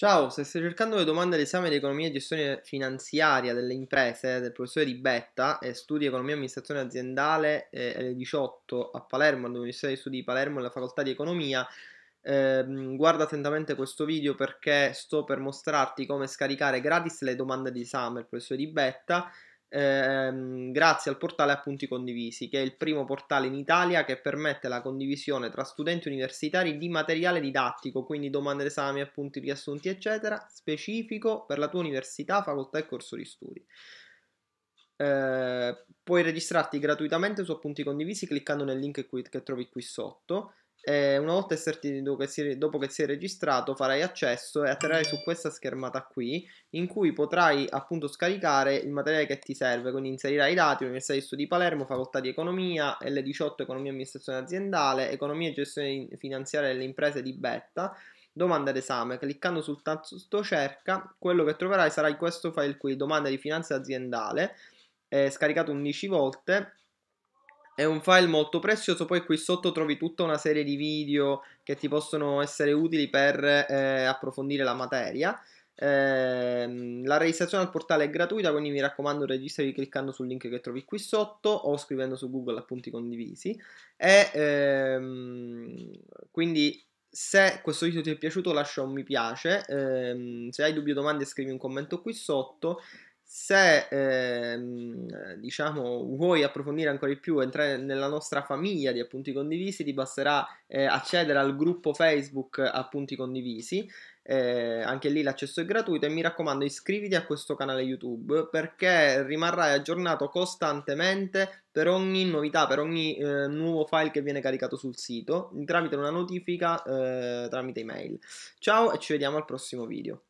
Ciao, se stai cercando le domande all'esame di economia e gestione finanziaria delle imprese del professore Di Betta e studi economia e amministrazione aziendale eh, alle 18 a Palermo, all'Università di Studi di Palermo e alla facoltà di economia, eh, guarda attentamente questo video perché sto per mostrarti come scaricare gratis le domande di esame del professore Di Betta ehm, grazie al portale Appunti Condivisi, che è il primo portale in Italia che permette la condivisione tra studenti universitari di materiale didattico, quindi domande d'esame, appunti riassunti, eccetera, specifico per la tua università, facoltà e corso di studi. Eh, puoi registrarti gratuitamente su Appunti Condivisi cliccando nel link qui, che trovi qui sotto eh, una volta esserti, dopo, che si, dopo che si registrato farai accesso e atterrai su questa schermata qui in cui potrai appunto scaricare il materiale che ti serve, quindi inserirai i dati, Università di Studi Palermo, Facoltà di Economia, L18 Economia e Amministrazione Aziendale, Economia e Gestione Finanziaria delle Imprese di Betta, domanda d'esame. Cliccando sul tasto cerca, quello che troverai sarà questo file qui, domanda di finanza aziendale, eh, scaricato 11 volte è un file molto prezioso, poi qui sotto trovi tutta una serie di video che ti possono essere utili per eh, approfondire la materia. Eh, la registrazione al portale è gratuita, quindi mi raccomando registrati cliccando sul link che trovi qui sotto o scrivendo su Google appunti condivisi. E ehm, quindi se questo video ti è piaciuto lascia un mi piace, eh, se hai dubbi o domande scrivi un commento qui sotto se ehm, diciamo, vuoi approfondire ancora di più, entrare nella nostra famiglia di appunti condivisi, ti basterà eh, accedere al gruppo Facebook Appunti Condivisi. Eh, anche lì l'accesso è gratuito e mi raccomando iscriviti a questo canale YouTube perché rimarrai aggiornato costantemente per ogni novità, per ogni eh, nuovo file che viene caricato sul sito tramite una notifica eh, tramite email. Ciao e ci vediamo al prossimo video.